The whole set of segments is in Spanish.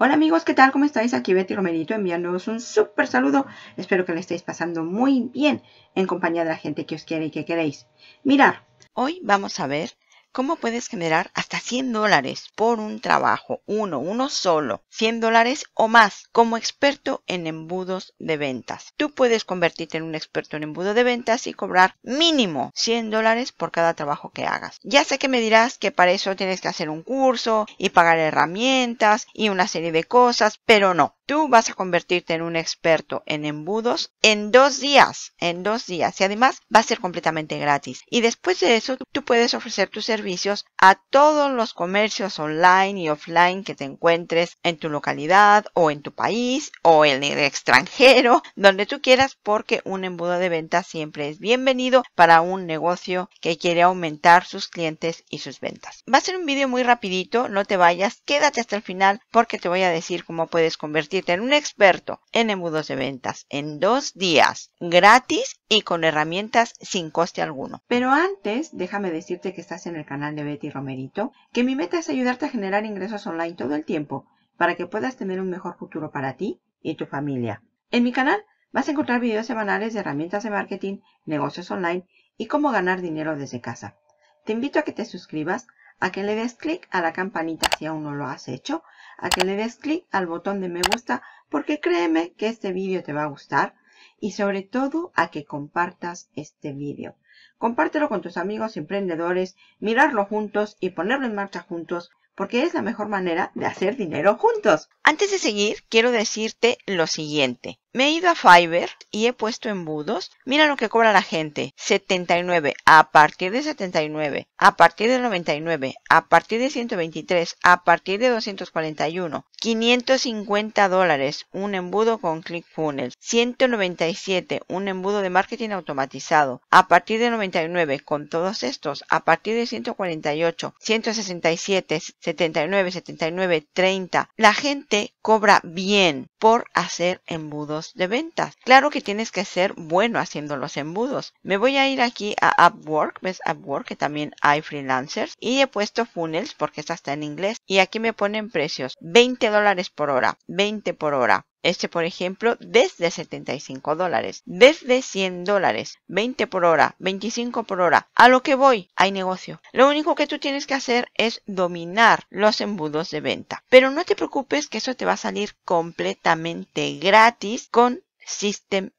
Hola amigos, ¿qué tal? ¿Cómo estáis? Aquí Betty Romerito enviándoos un súper saludo. Espero que le estéis pasando muy bien en compañía de la gente que os quiere y que queréis. Mirar, hoy vamos a ver ¿Cómo puedes generar hasta 100 dólares por un trabajo? Uno, uno solo. 100 dólares o más como experto en embudos de ventas. Tú puedes convertirte en un experto en embudo de ventas y cobrar mínimo 100 dólares por cada trabajo que hagas. Ya sé que me dirás que para eso tienes que hacer un curso y pagar herramientas y una serie de cosas, pero no. Tú vas a convertirte en un experto en embudos en dos días, en dos días. Y además va a ser completamente gratis. Y después de eso, tú puedes ofrecer tus servicios a todos los comercios online y offline que te encuentres en tu localidad o en tu país o en el extranjero, donde tú quieras, porque un embudo de ventas siempre es bienvenido para un negocio que quiere aumentar sus clientes y sus ventas. Va a ser un vídeo muy rapidito, no te vayas, quédate hasta el final porque te voy a decir cómo puedes convertir tener un experto en embudos de ventas en dos días, gratis y con herramientas sin coste alguno. Pero antes, déjame decirte que estás en el canal de Betty Romerito, que mi meta es ayudarte a generar ingresos online todo el tiempo para que puedas tener un mejor futuro para ti y tu familia. En mi canal vas a encontrar vídeos semanales de herramientas de marketing, negocios online y cómo ganar dinero desde casa. Te invito a que te suscribas, a que le des clic a la campanita si aún no lo has hecho a que le des clic al botón de me gusta porque créeme que este vídeo te va a gustar y sobre todo a que compartas este vídeo. Compártelo con tus amigos emprendedores, mirarlo juntos y ponerlo en marcha juntos porque es la mejor manera de hacer dinero juntos. Antes de seguir, quiero decirte lo siguiente. Me he ido a Fiverr y he puesto embudos. Mira lo que cobra la gente. 79, a partir de 79, a partir de 99, a partir de 123, a partir de 241. 550 dólares, un embudo con ClickFunnels. 197, un embudo de marketing automatizado. A partir de 99, con todos estos, a partir de 148, 167, 79, 79, 30. La gente cobra bien por hacer embudos de ventas. Claro que tienes que ser bueno haciendo los embudos. Me voy a ir aquí a Upwork, ves Upwork que también hay freelancers y he puesto funnels porque esta está en inglés y aquí me ponen precios 20 dólares por hora, 20 por hora, este, por ejemplo, desde 75 dólares, desde 100 dólares, 20 por hora, 25 por hora. A lo que voy, hay negocio. Lo único que tú tienes que hacer es dominar los embudos de venta. Pero no te preocupes que eso te va a salir completamente gratis con System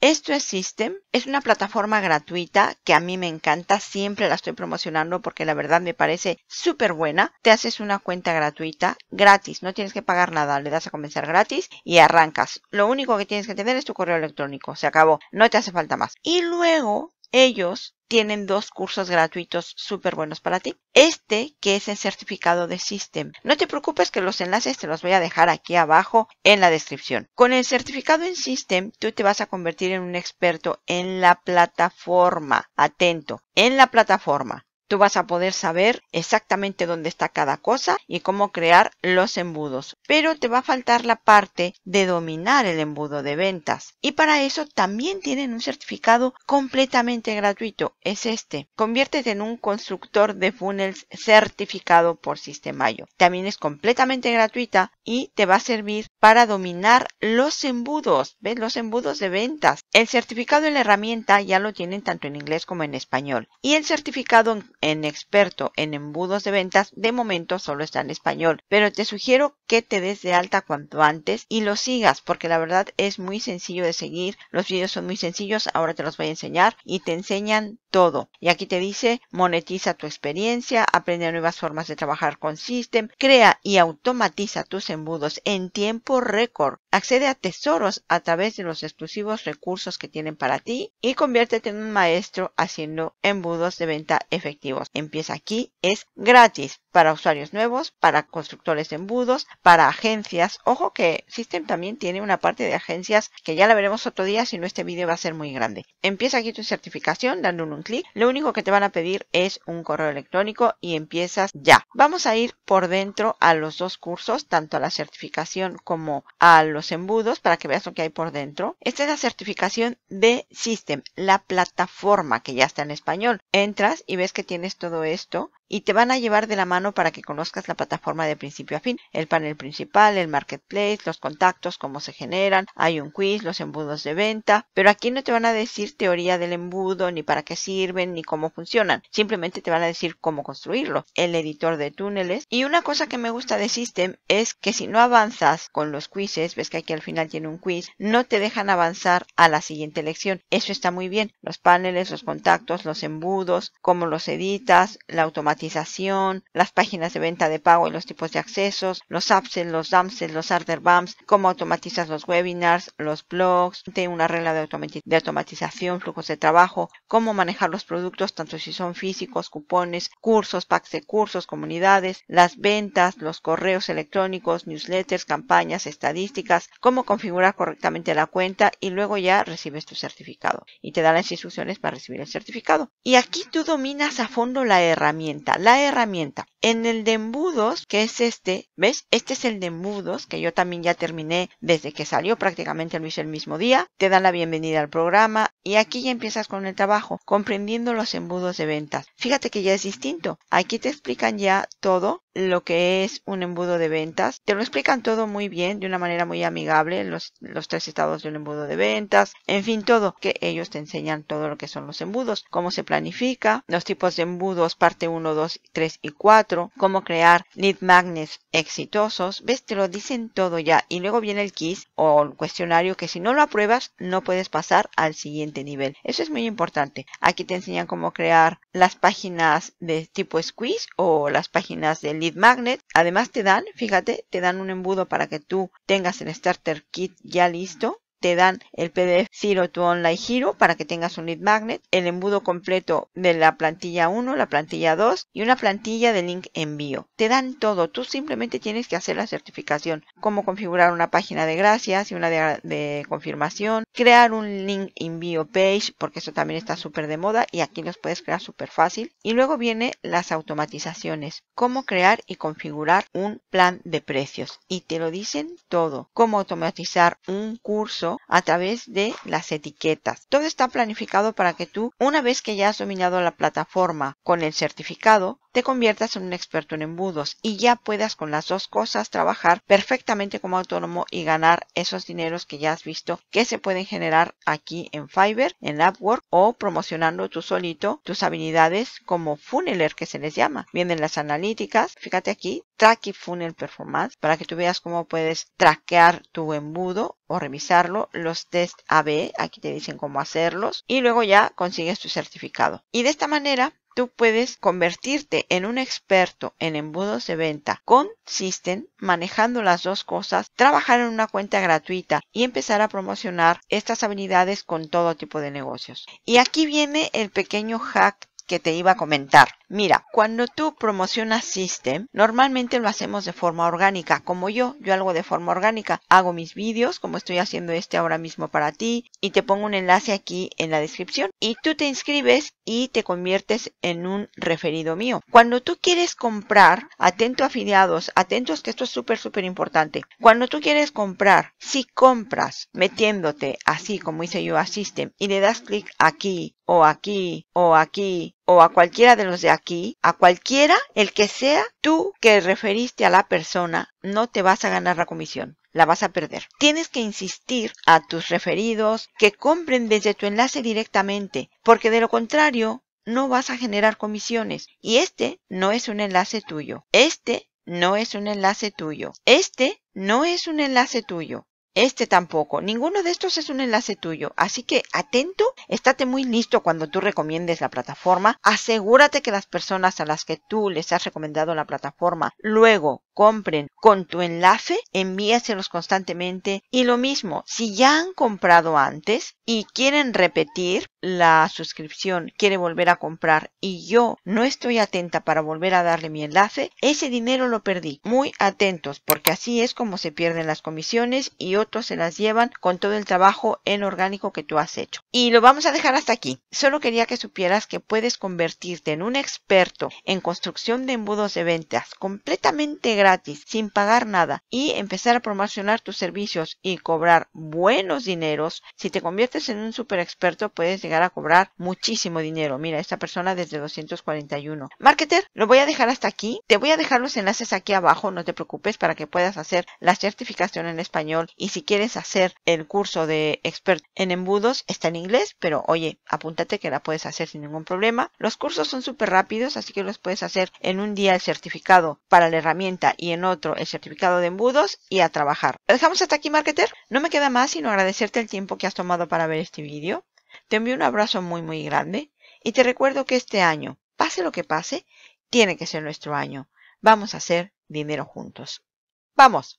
esto es System, es una plataforma gratuita que a mí me encanta, siempre la estoy promocionando porque la verdad me parece súper buena. Te haces una cuenta gratuita, gratis, no tienes que pagar nada, le das a comenzar gratis y arrancas. Lo único que tienes que tener es tu correo electrónico, se acabó, no te hace falta más. Y luego ellos tienen dos cursos gratuitos súper buenos para ti. Este que es el certificado de System. No te preocupes que los enlaces te los voy a dejar aquí abajo en la descripción. Con el certificado en System tú te vas a convertir en un experto en la plataforma. Atento, en la plataforma. Tú vas a poder saber exactamente dónde está cada cosa y cómo crear los embudos. Pero te va a faltar la parte de dominar el embudo de ventas. Y para eso también tienen un certificado completamente gratuito. Es este. Conviértete en un constructor de funnels certificado por Sistemayo. También es completamente gratuita y te va a servir para dominar los embudos. ¿Ves? Los embudos de ventas. El certificado en la herramienta ya lo tienen tanto en inglés como en español. Y el certificado en en experto en embudos de ventas, de momento solo está en español, pero te sugiero que te des de alta cuanto antes y lo sigas porque la verdad es muy sencillo de seguir, los vídeos son muy sencillos, ahora te los voy a enseñar y te enseñan todo. Y aquí te dice, monetiza tu experiencia, aprende nuevas formas de trabajar con System, crea y automatiza tus embudos en tiempo récord, accede a tesoros a través de los exclusivos recursos que tienen para ti y conviértete en un maestro haciendo embudos de venta efectivos. Empieza aquí, es gratis para usuarios nuevos, para constructores de embudos, para agencias. Ojo que System también tiene una parte de agencias que ya la veremos otro día, si no este vídeo va a ser muy grande. Empieza aquí tu certificación dando un clic. Lo único que te van a pedir es un correo electrónico y empiezas ya. Vamos a ir por dentro a los dos cursos, tanto a la certificación como a los embudos, para que veas lo que hay por dentro. Esta es la certificación de System, la plataforma que ya está en español. Entras y ves que tienes todo esto y te van a llevar de la mano para que conozcas la plataforma de principio a fin, el panel principal, el marketplace, los contactos, cómo se generan, hay un quiz, los embudos de venta, pero aquí no te van a decir teoría del embudo, ni para qué sirven, ni cómo funcionan, simplemente te van a decir cómo construirlo, el editor de túneles. Y una cosa que me gusta de System es que si no avanzas con los quizzes, ves que aquí al final tiene un quiz, no te dejan avanzar a la siguiente lección. Eso está muy bien, los paneles, los contactos, los embudos, cómo los editas, la automatización automatización, las páginas de venta de pago y los tipos de accesos, los apps, los dumps, los Arder Bumps, cómo automatizas los webinars, los blogs, una regla de, de automatización, flujos de trabajo, cómo manejar los productos, tanto si son físicos, cupones, cursos, packs de cursos, comunidades, las ventas, los correos electrónicos, newsletters, campañas, estadísticas, cómo configurar correctamente la cuenta y luego ya recibes tu certificado y te da las instrucciones para recibir el certificado. Y aquí tú dominas a fondo la herramienta la herramienta. En el de embudos, que es este, ¿ves? Este es el de embudos, que yo también ya terminé desde que salió, prácticamente lo el mismo día. Te dan la bienvenida al programa y aquí ya empiezas con el trabajo, comprendiendo los embudos de ventas. Fíjate que ya es distinto. Aquí te explican ya todo lo que es un embudo de ventas. Te lo explican todo muy bien, de una manera muy amigable, los, los tres estados de un embudo de ventas, en fin, todo, que ellos te enseñan todo lo que son los embudos, cómo se planifica, los tipos de embudos, parte 1, 2, 3 y 4 cómo crear lead magnets exitosos, ves, te lo dicen todo ya. Y luego viene el quiz o el cuestionario que si no lo apruebas no puedes pasar al siguiente nivel. Eso es muy importante. Aquí te enseñan cómo crear las páginas de tipo squeeze o las páginas de lead magnet. Además te dan, fíjate, te dan un embudo para que tú tengas el starter kit ya listo te dan el PDF Zero to Online Hero para que tengas un lead magnet, el embudo completo de la plantilla 1, la plantilla 2 y una plantilla de link envío. Te dan todo, tú simplemente tienes que hacer la certificación, cómo configurar una página de gracias y una de, confirmación, crear un link envío page, porque eso también está súper de moda y aquí los puedes crear súper fácil. Y luego viene las automatizaciones, cómo crear y configurar un plan de precios y te lo dicen todo, cómo automatizar un curso a través de las etiquetas. Todo está planificado para que tú, una vez que ya has dominado la plataforma con el certificado, te conviertas en un experto en embudos y ya puedas con las dos cosas trabajar perfectamente como autónomo y ganar esos dineros que ya has visto que se pueden generar aquí en Fiverr, en Upwork o promocionando tú solito tus habilidades como funneler que se les llama. Vienen las analíticas, fíjate aquí, Track y Funnel Performance para que tú veas cómo puedes traquear tu embudo o revisarlo, los test AB, aquí te dicen cómo hacerlos y luego ya consigues tu certificado. Y de esta manera tú puedes convertirte en un experto en embudos de venta con System, manejando las dos cosas, trabajar en una cuenta gratuita y empezar a promocionar estas habilidades con todo tipo de negocios. Y aquí viene el pequeño hack que te iba a comentar. Mira, cuando tú promocionas System, normalmente lo hacemos de forma orgánica, como yo, yo algo de forma orgánica, hago mis vídeos, como estoy haciendo este ahora mismo para ti, y te pongo un enlace aquí en la descripción, y tú te inscribes y te conviertes en un referido mío. Cuando tú quieres comprar, atento afiliados, atentos que esto es súper, súper importante, cuando tú quieres comprar, si compras metiéndote así como hice yo a System y le das clic aquí o aquí o aquí o a cualquiera de los de aquí a cualquiera, el que sea, tú que referiste a la persona, no te vas a ganar la comisión la vas a perder. Tienes que insistir a tus referidos que compren desde tu enlace directamente, porque de lo contrario no vas a generar comisiones. Y este no es un enlace tuyo. Este no es un enlace tuyo. Este no es un enlace tuyo. Este tampoco. Ninguno de estos es un enlace tuyo. Así que atento, estate muy listo cuando tú recomiendes la plataforma. Asegúrate que las personas a las que tú les has recomendado la plataforma luego compren con tu enlace, envíaselos constantemente. Y lo mismo, si ya han comprado antes y quieren repetir la suscripción, quiere volver a comprar y yo no estoy atenta para volver a darle mi enlace, ese dinero lo perdí. Muy atentos, porque así es como se pierden las comisiones y se las llevan con todo el trabajo en orgánico que tú has hecho. Y lo vamos a dejar hasta aquí. Solo quería que supieras que puedes convertirte en un experto en construcción de embudos de ventas completamente gratis, sin pagar nada, y empezar a promocionar tus servicios y cobrar buenos dineros. Si te conviertes en un super experto, puedes llegar a cobrar muchísimo dinero. Mira, esta persona desde 241. Marketer, lo voy a dejar hasta aquí. Te voy a dejar los enlaces aquí abajo, no te preocupes, para que puedas hacer la certificación en español y si si quieres hacer el curso de expert en embudos, está en inglés, pero oye, apúntate que la puedes hacer sin ningún problema. Los cursos son súper rápidos, así que los puedes hacer en un día el certificado para la herramienta y en otro el certificado de embudos y a trabajar. ¿Lo dejamos hasta aquí, marketer? No me queda más sino agradecerte el tiempo que has tomado para ver este vídeo. Te envío un abrazo muy muy grande y te recuerdo que este año, pase lo que pase, tiene que ser nuestro año. Vamos a hacer dinero juntos. ¡Vamos!